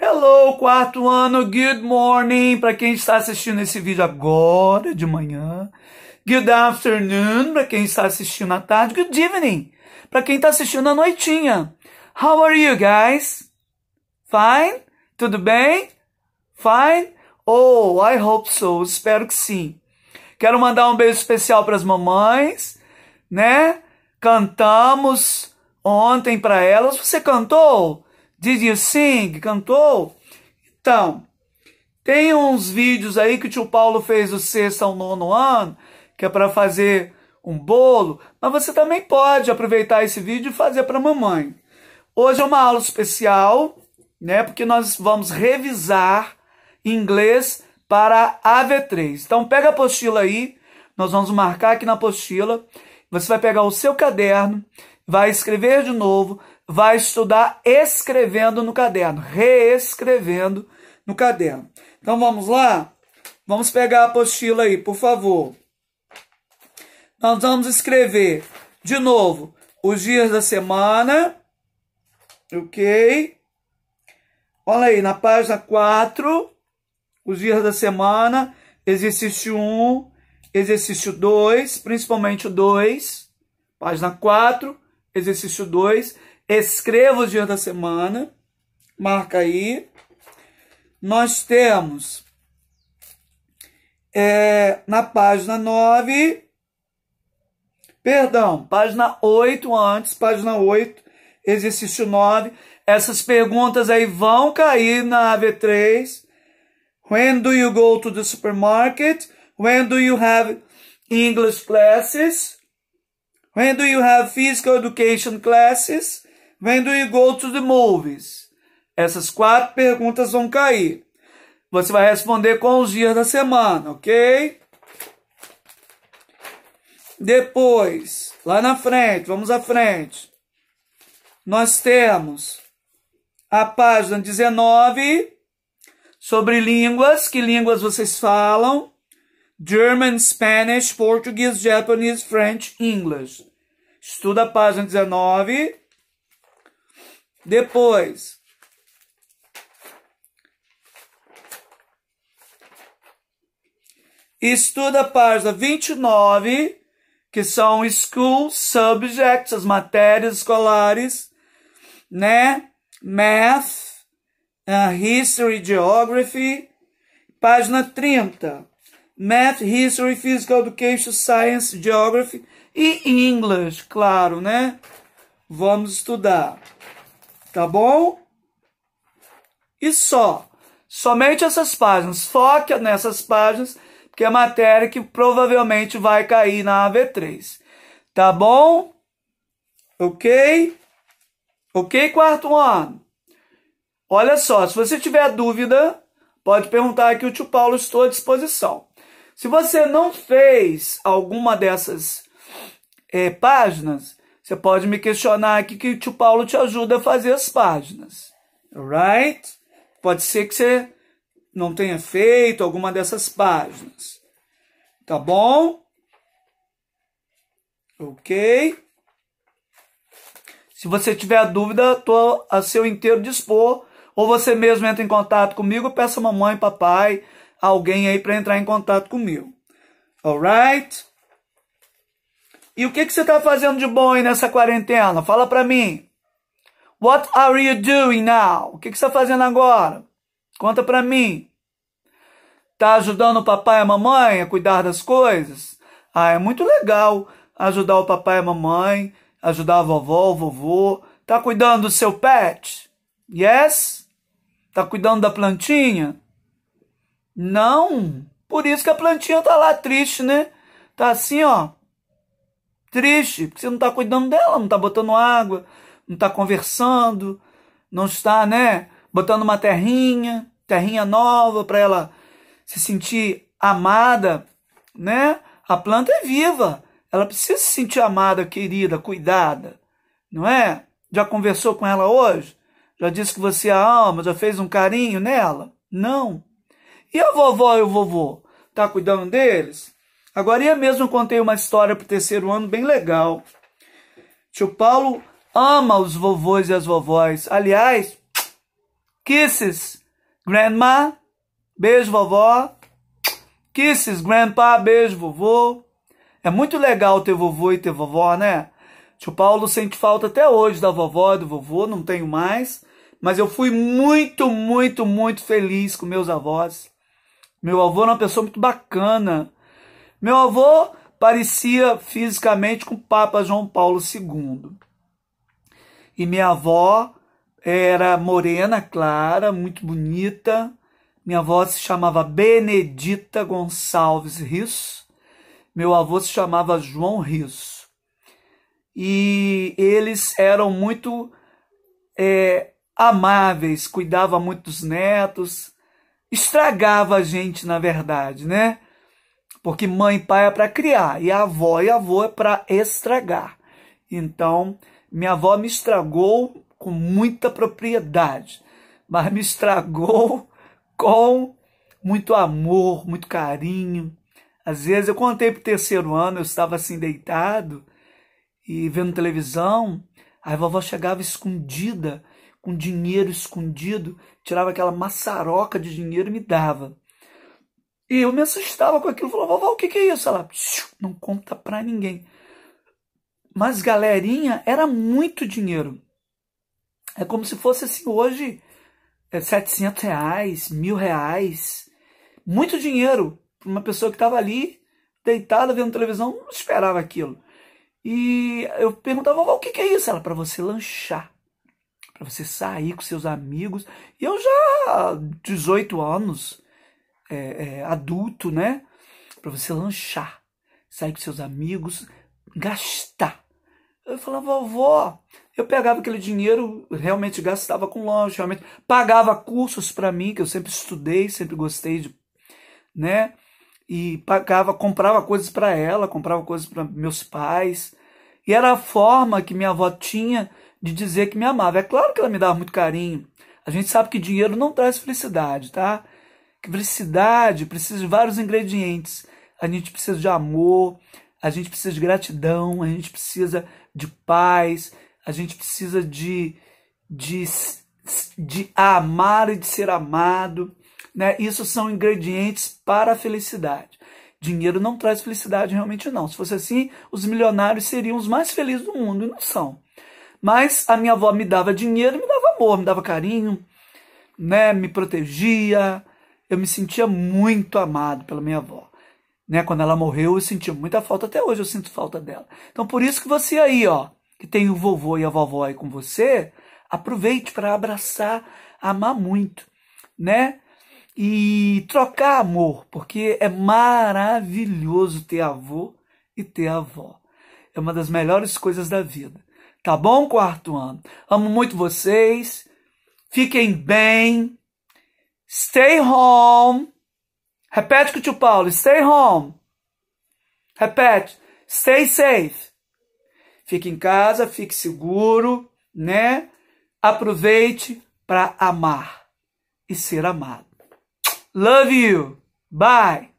Hello, quarto ano, good morning para quem está assistindo esse vídeo agora de manhã. Good afternoon para quem está assistindo à tarde. Good evening para quem está assistindo à noitinha. How are you guys? Fine? Tudo bem? Fine? Oh, I hope so. Espero que sim. Quero mandar um beijo especial para as mamães, né? Cantamos ontem para elas. Você cantou? Did you sing? Cantou? Então, tem uns vídeos aí que o tio Paulo fez do sexto ao nono ano, que é para fazer um bolo, mas você também pode aproveitar esse vídeo e fazer para mamãe. Hoje é uma aula especial, né? Porque nós vamos revisar inglês para AV3. Então pega a apostila aí, nós vamos marcar aqui na apostila. Você vai pegar o seu caderno, vai escrever de novo, vai estudar escrevendo no caderno, reescrevendo no caderno. Então vamos lá? Vamos pegar a apostila aí, por favor. Nós vamos escrever de novo os dias da semana. Ok? Olha aí, na página 4, os dias da semana, exercício 1, exercício 2, principalmente o 2. Página 4, exercício 2. Escreva o dia da semana, marca aí. Nós temos é, na página 9, perdão, página 8 antes, página 8, exercício 9. Essas perguntas aí vão cair na AV3. When do you go to the supermarket? When do you have English classes? When do you have physical education classes? When do you go to the movies? Essas quatro perguntas vão cair. Você vai responder com os dias da semana, ok? Depois, lá na frente, vamos à frente. Nós temos a página 19 sobre línguas, que línguas vocês falam? German, Spanish, Portuguese, Japanese, French, English. Estuda a página 19 depois. Estuda a página 29, que são school subjects, as matérias escolares, né? Math, uh, History, Geography. Página 30. Math, History, Physical Education, Science, Geography e English, claro, né? Vamos estudar. Tá bom? E só. Somente essas páginas. Foque nessas páginas, que é matéria que provavelmente vai cair na AV3. Tá bom? Ok? Ok, quarto ano? Olha só, se você tiver dúvida, pode perguntar aqui o tio Paulo, estou à disposição. Se você não fez alguma dessas é, páginas, você pode me questionar aqui que o tio Paulo te ajuda a fazer as páginas. Alright? Pode ser que você não tenha feito alguma dessas páginas. Tá bom? Ok? Se você tiver dúvida, estou a seu inteiro dispor. Ou você mesmo entra em contato comigo, peça mamãe, papai, alguém aí para entrar em contato comigo. Alright? E o que, que você está fazendo de bom aí nessa quarentena? Fala para mim. What are you doing now? O que, que você está fazendo agora? Conta para mim. Tá ajudando o papai e a mamãe a cuidar das coisas? Ah, é muito legal ajudar o papai e a mamãe, ajudar a vovó, o vovô. Tá cuidando do seu pet? Yes? Tá cuidando da plantinha? Não. Por isso que a plantinha tá lá triste, né? Tá assim, ó. Triste, porque você não está cuidando dela, não está botando água, não está conversando, não está, né? Botando uma terrinha, terrinha nova para ela se sentir amada, né? A planta é viva, ela precisa se sentir amada, querida, cuidada, não é? Já conversou com ela hoje? Já disse que você a ama? Já fez um carinho nela? Não. E a vovó e o vovô? Tá cuidando deles? Agora, eu mesmo contei uma história para o terceiro ano bem legal. Tio Paulo ama os vovôs e as vovós. Aliás, kisses, grandma, beijo vovó. Kisses, grandpa, beijo vovô. É muito legal ter vovô e ter vovó, né? Tio Paulo sente falta até hoje da vovó e do vovô, não tenho mais. Mas eu fui muito, muito, muito feliz com meus avós. Meu avô era uma pessoa muito bacana. Meu avô parecia fisicamente com o Papa João Paulo II. E minha avó era morena, clara, muito bonita. Minha avó se chamava Benedita Gonçalves Risso. Meu avô se chamava João Risso. E eles eram muito é, amáveis, cuidava muito dos netos, estragava a gente, na verdade, né? Porque mãe e pai é para criar, e avó e avô é para estragar. Então, minha avó me estragou com muita propriedade, mas me estragou com muito amor, muito carinho. Às vezes eu contei o terceiro ano, eu estava assim deitado e vendo televisão, a vovó chegava escondida, com dinheiro escondido, tirava aquela maçaroca de dinheiro e me dava. E eu me assustava com aquilo. Falava, vovó, o que, que é isso? Ela, não conta pra ninguém. Mas, galerinha, era muito dinheiro. É como se fosse assim hoje, é 700 reais, mil reais. Muito dinheiro para uma pessoa que estava ali, deitada, vendo televisão, não esperava aquilo. E eu perguntava, o que, que é isso? Ela, para você lanchar, para você sair com seus amigos. E eu já, 18 anos, é, é, adulto, né? Para você lanchar, sair com seus amigos, gastar. Eu falava, vovó, eu pegava aquele dinheiro, realmente gastava com lanche, realmente pagava cursos para mim, que eu sempre estudei, sempre gostei de, né? E pagava, comprava coisas para ela, comprava coisas para meus pais. E era a forma que minha avó tinha de dizer que me amava. É claro que ela me dava muito carinho. A gente sabe que dinheiro não traz felicidade, tá? felicidade precisa de vários ingredientes. A gente precisa de amor, a gente precisa de gratidão, a gente precisa de paz, a gente precisa de, de, de amar e de ser amado. Né? Isso são ingredientes para a felicidade. Dinheiro não traz felicidade realmente não. Se fosse assim, os milionários seriam os mais felizes do mundo e não são. Mas a minha avó me dava dinheiro, me dava amor, me dava carinho, né? Me protegia, eu me sentia muito amado pela minha avó. Né? Quando ela morreu, eu senti muita falta. Até hoje eu sinto falta dela. Então, por isso que você aí, ó, que tem o vovô e a vovó aí com você, aproveite para abraçar, amar muito, né? E trocar amor, porque é maravilhoso ter avô e ter avó. É uma das melhores coisas da vida. Tá bom, quarto ano? Amo muito vocês. Fiquem bem. Stay home. Repete com o tio Paulo. Stay home. Repete. Stay safe. Fique em casa, fique seguro, né? Aproveite para amar e ser amado. Love you. Bye.